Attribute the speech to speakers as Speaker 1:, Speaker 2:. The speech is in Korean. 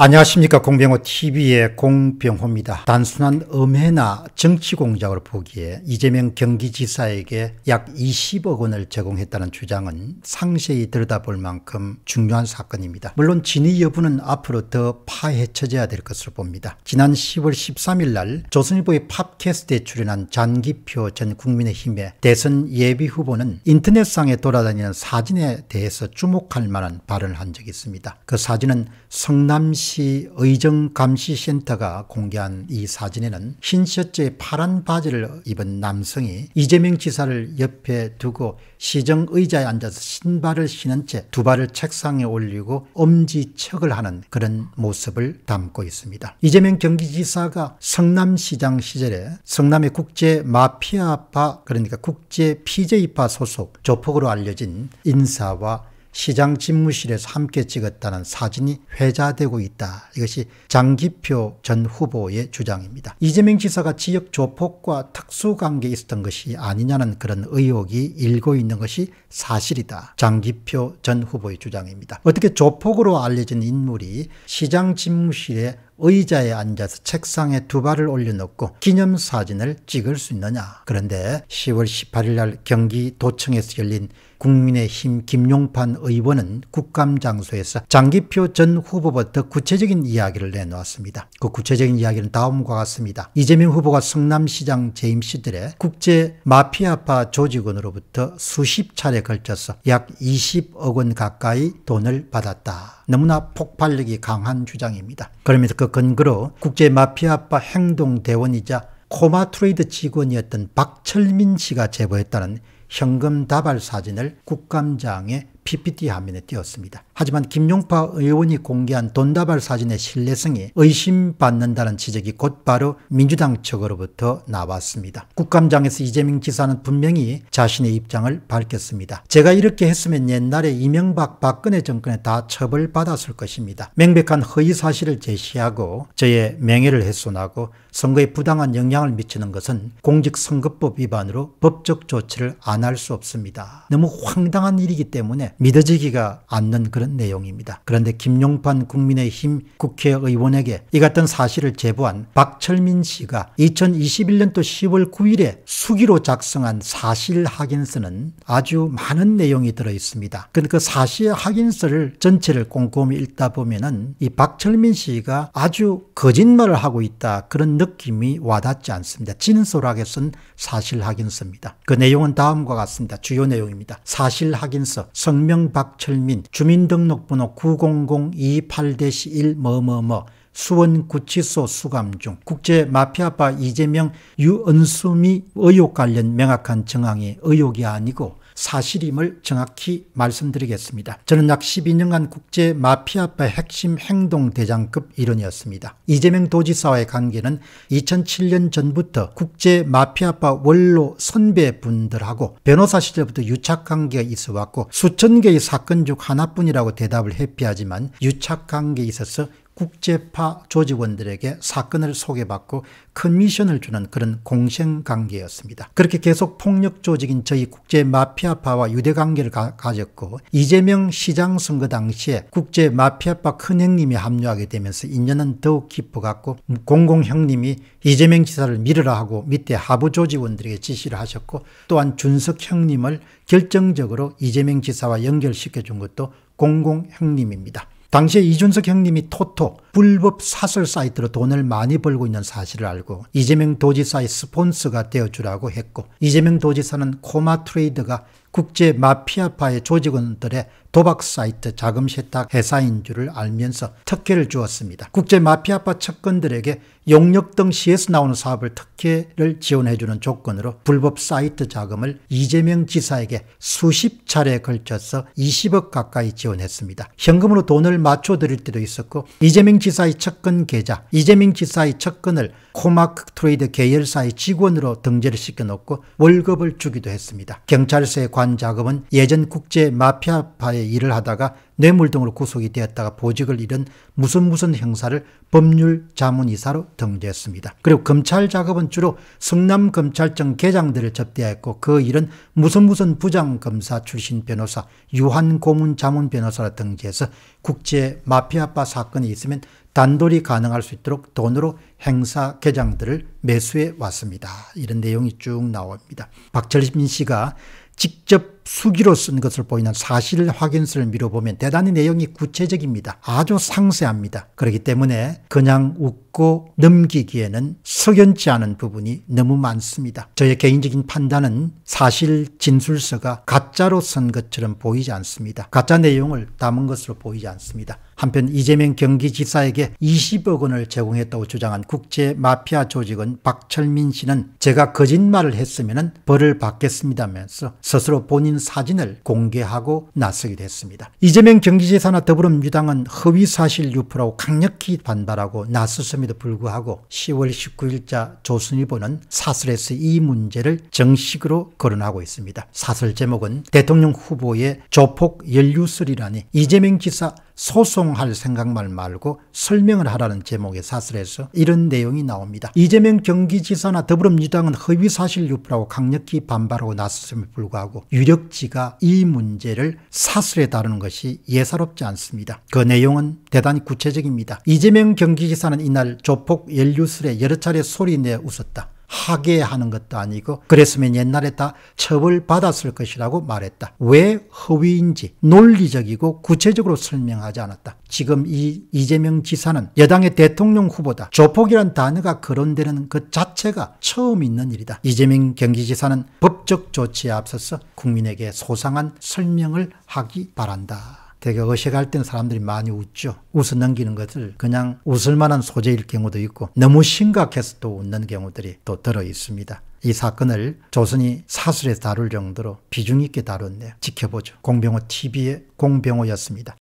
Speaker 1: 안녕하십니까 공병호 TV의 공병호입니다. 단순한 음해나 정치 공작으로 보기에 이재명 경기지사에게 약 20억 원을 제공했다는 주장은 상세히 들여다볼 만큼 중요한 사건입니다. 물론 진위 여부는 앞으로 더 파헤쳐져야 될 것으로 봅니다. 지난 10월 13일 날 조선일보의 팟캐스트에 출연한 잔기표 전 국민의힘의 대선 예비 후보는 인터넷상에 돌아다니는 사진에 대해서 주목할 만한 발언을 한 적이 있습니다. 그 사진은 성남시 서울시 의정감시센터가 공개한 이 사진에는 흰 셔츠에 파란 바지를 입은 남성이 이재명 지사를 옆에 두고 시정 의자에 앉아서 신발을 신은 채 두 발을 책상에 올리고 엄지척을 하는 그런 모습을 담고 있습니다. 이재명 경기지사가 성남시장 시절에 성남의 국제 마피아파 그러니까 국제 PJ파 소속 조폭으로 알려진 인사와 시장 집무실에서 함께 찍었다는 사진이 회자되고 있다. 이것이 장기표 전 후보의 주장입니다. 이재명 지사가 지역 조폭과 특수관계에 있었던 것이 아니냐는 그런 의혹이 일고 있는 것이 사실이다. 장기표 전 후보의 주장입니다. 어떻게 조폭으로 알려진 인물이 시장 집무실에 의자에 앉아서 책상에 두 발을 올려놓고 기념사진을 찍을 수 있느냐. 그런데 10월 18일 날 경기도청에서 열린 국민의힘 김용판 의원은 국감장소에서 장기표 전 후보부터 구체적인 이야기를 내놓았습니다. 그 구체적인 이야기는 다음과 같습니다. 이재명 후보가 성남시장 재임 시절에 국제 마피아파 조직원으로부터 수십 차례 걸쳐서 약 20억 원 가까이 돈을 받았다. 너무나 폭발력이 강한 주장입니다. 그러면서 그 근거로 국제 마피아파 행동 대원이자 코마 트레이드 직원이었던 박철민 씨가 제보했다는 현금 다발 사진을 국감장에 PPT 화면에 띄었습니다. 하지만 김용파 의원이 공개한 돈다발 사진의 신뢰성이 의심받는다는 지적이 곧바로 민주당 측으로부터 나왔습니다. 국감장에서 이재명 지사는 분명히 자신의 입장을 밝혔습니다. 제가 이렇게 했으면 옛날에 이명박 박근혜 정권에 다 처벌받았을 것입니다. 명백한 허위 사실을 제시하고 저의 명예를 훼손하고 선거에 부당한 영향을 미치는 것은 공직선거법 위반으로 법적 조치를 안 할 수 없습니다. 너무 황당한 일이기 때문에 믿어지기가 않는 그런 내용입니다. 그런데 김용판 국민의힘 국회의원에게 이 같은 사실을 제보한 박철민 씨가 2021년도 10월 9일에 수기로 작성한 사실 확인서는 아주 많은 내용이 들어 있습니다. 근데 그, 그 사실 확인서를 전체를 꼼꼼히 읽다 보면은 이 박철민 씨가 아주 거짓말을 하고 있다 그런 느낌이 와닿지 않습니다. 진솔하게 쓴 사실 확인서입니다. 그 내용은 다음과 같습니다. 주요 내용입니다. 사실 확인서, 성 본명 박철민, 주민등록번호 90028-1 뭐뭐뭐, 수원구치소 수감 중 국제 마피아파 이재명 유은수미 의혹 관련 명확한 정황이 의혹이 아니고 사실임을 정확히 말씀드리겠습니다. 저는 약 12년간 국제 마피아파 핵심 행동대장급 일원이었습니다. 이재명 도지사와의 관계는 2007년 전부터 국제 마피아파 원로 선배분들하고 변호사 시절부터 유착관계가 있어 왔고 수천 개의 사건 중 하나뿐이라고 대답을 회피하지만 유착관계에 있어서 국제파 조직원들에게 사건을 소개받고 큰미션을 주는 그런 공생관계였습니다. 그렇게 계속 폭력조직인 저희 국제마피아파와 유대관계를 가, 졌고 이재명 시장 선거 당시에 국제마피아파 큰형님이 합류하게 되면서 인연은 더욱 깊어갔고 공공형님이 이재명 지사를 밀으라 하고 밑에 하부 조직원들에게 지시를 하셨고 또한 준석 형님을 결정적으로 이재명 지사와 연결시켜 준 것도 공공형님입니다. 당시에 이준석 형님이 토토 불법 사설 사이트로 돈을 많이 벌고 있는 사실을 알고 이재명 도지사의 스폰서가 되어주라고 했고 이재명 도지사는 코마 트레이드가 국제 마피아파의 조직원들의 도박 사이트 자금 세탁 회사인 줄을 알면서 특혜를 주었습니다. 국제 마피아파 측근들에게 용역 등 시에서 나오는 사업을 특혜를 지원해주는 조건으로 불법 사이트 자금을 이재명 지사에게 수십 차례에 걸쳐서 20억 가까이 지원했습니다. 현금으로 돈을 맞춰드릴 때도 있었고 이재명 지 지사의 측근 계좌, 이재명 지사의 측근을 코마크 트레이드 계열사의 직원으로 등재를 시켜놓고 월급을 주기도 했습니다. 경찰서의 관 자금은 예전 국제 마피아파의 일을 하다가 뇌물 등으로 구속이 되었다가 보직을 잃은 무슨 무슨 형사를 법률 자문이사로 등재했습니다. 그리고 검찰 작업은 주로 성남검찰청 계장들을 접대하고그 일은 무슨 무슨 부장검사 출신 변호사 유한고문 자문 변호사라 등재해서 국제 마피아파 사건이 있으면 단돌이 가능할 수 있도록 돈으로 행사 개장들을 매수해 왔습니다. 이런 내용이 쭉 나옵니다. 박철민 씨가 직접 수기로 쓴 것을 보이는 사실 확인서를 미뤄보면 대단히 내용이 구체적입니다. 아주 상세합니다. 그렇기 때문에 그냥 웃고 넘기기에는 석연치 않은 부분이 너무 많습니다. 저의 개인적인 판단은 사실 진술서가 가짜로 쓴 것처럼 보이지 않습니다. 가짜 내용을 담은 것으로 보이지 않습니다. 한편 이재명 경기지사에게 20억 원을 제공했다고 주장한 국제 마피아 조직은 박철민 씨는 제가 거짓말을 했으면 벌을 받겠습니다면서 스스로 본인 사진을 공개하고 나서게 됐습니다. 이재명 경기지사나 더불어민주당은 허위사실 유포라고 강력히 반발하고 나섰음에도 불구하고 10월 19일자 조선일보는 사설에서 이 문제를 정식으로 거론하고 있습니다. 사설 제목은 대통령 후보의 조폭 연류설이라니 이재명 지사 소송할 생각만 말고 설명을 하라는 제목의 사설에서 이런 내용이 나옵니다. 이재명 경기지사나 더불어민주당은 허위사실 유포라고 강력히 반발하고 나섰음에 불구하고 유력지가 이 문제를 사설에 다루는 것이 예사롭지 않습니다. 그 내용은 대단히 구체적입니다. 이재명 경기지사는 이날 조폭 연류술에 여러 차례 소리내 웃었다. 하게 하는 것도 아니고 그랬으면 옛날에 다 처벌받았을 것이라고 말했다. 왜 허위인지 논리적이고 구체적으로 설명하지 않았다. 지금 이 이재명 지사는 여당의 대통령 후보다 조폭이란 단어가 거론되는 그 자체가 처음 있는 일이다. 이재명 경기지사는 법적 조치에 앞서서 국민에게 소상한 설명을 하기 바란다. 되게 어색할 때는 사람들이 많이 웃죠. 웃어 넘기는 것을 그냥 웃을 만한 소재일 경우도 있고 너무 심각해서 또 웃는 경우들이 또 들어 있습니다. 이 사건을 조선이 사설에 다룰 정도로 비중 있게 다뤘네요. 지켜보죠. 공병호 TV의 공병호였습니다.